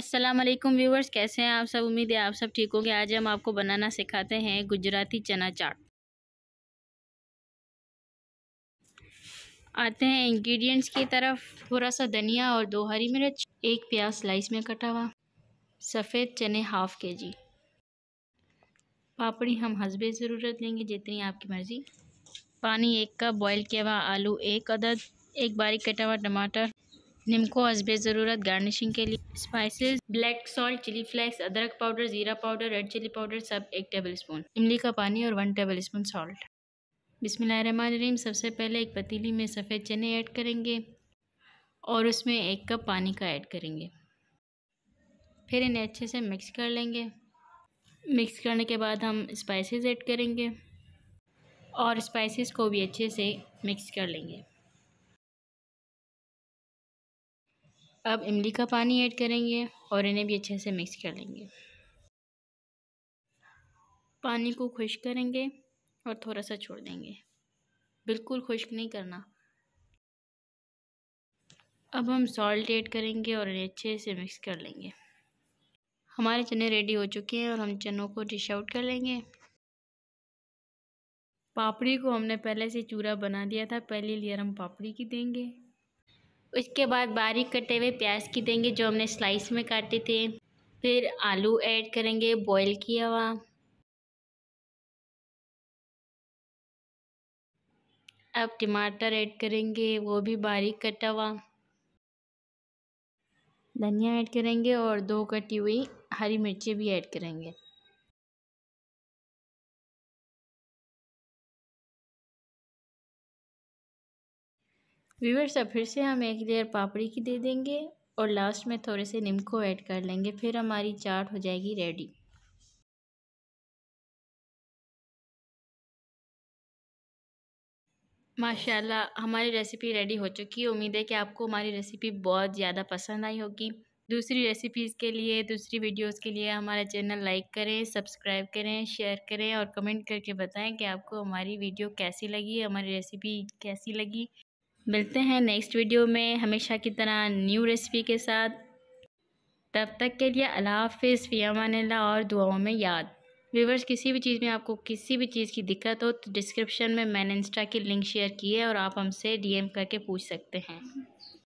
अस्सलाम वालेकुम व्यूवर्स कैसे हैं आप सब उम्मीद है आप सब ठीक होंगे आज हम आपको बनाना सिखाते हैं गुजराती चना चाट आते हैं इंग्रेडिएंट्स की तरफ थोड़ा सा धनिया और दो हरी मिर्च एक प्याज स्लाइस में कटा हुआ सफ़ेद चने हाफ़ के जी पापड़ी हम हसबे ज़रूरत लेंगे जितनी आपकी मर्ज़ी पानी एक कप बॉईल किया हुआ आलू एक अदद एक बारीक कटा हुआ टमाटर निम्को हसब ज़रूरत गार्निशिंग के लिए spices black salt chili flakes अदरक पाउडर ज़ीरा पाउडर रेड चिली पाउडर सब एक टेबल स्पून इमली का पानी और वन टेबल स्पून सॉल्ट बिसमीम सबसे पहले एक पतीली में सफ़ेद चने ऐड करेंगे और उसमें एक कप पानी का ऐड करेंगे फिर इन्हें अच्छे से मिक्स कर लेंगे मिक्स करने के बाद हम स्पाइसेस ऐड करेंगे और स्पाइसेस को भी अच्छे से मिक्स कर लेंगे अब इमली का पानी ऐड करेंगे और इन्हें भी अच्छे से मिक्स कर लेंगे पानी को खुश करेंगे और थोड़ा सा छोड़ देंगे बिल्कुल खुश्क नहीं करना अब हम सॉल्ट ऐड करेंगे और इन्हें अच्छे से मिक्स कर लेंगे हमारे चने रेडी हो चुके हैं और हम चनों को डिश आउट कर लेंगे पापड़ी को हमने पहले से चूरा बना दिया था पहली लेयर हम पापड़ी की देंगे उसके बाद बारीक कटे हुए प्याज की देंगे जो हमने स्लाइस में काटे थे फिर आलू ऐड करेंगे बॉईल किया हुआ अब टमाटर ऐड करेंगे वो भी बारीक कटा हुआ धनिया ऐड करेंगे और दो कटी हुई हरी मिर्ची भी ऐड करेंगे व्यूअर्स अब फिर से हम एक लेयर पापड़ी की दे देंगे और लास्ट में थोड़े से नीमको ऐड कर लेंगे फिर हमारी चाट हो जाएगी रेडी माशाल्लाह हमारी रेसिपी रेडी हो चुकी है उम्मीद है कि आपको हमारी रेसिपी बहुत ज़्यादा पसंद आई होगी दूसरी रेसिपीज़ के लिए दूसरी वीडियोस के लिए हमारा चैनल लाइक करें सब्सक्राइब करें शेयर करें और कमेंट करके बताएं कि आपको हमारी वीडियो कैसी लगी हमारी रेसिपी कैसी लगी मिलते हैं नेक्स्ट वीडियो में हमेशा की तरह न्यू रेसिपी के साथ तब तक के लिए अल्लाह हाफिज़ फ़ियामान और दुआओं में याद व्यूवर्स किसी भी चीज़ में आपको किसी भी चीज़ की दिक्कत हो तो डिस्क्रिप्शन में मैंने इंस्टा की लिंक शेयर की है और आप हमसे डीएम करके पूछ सकते हैं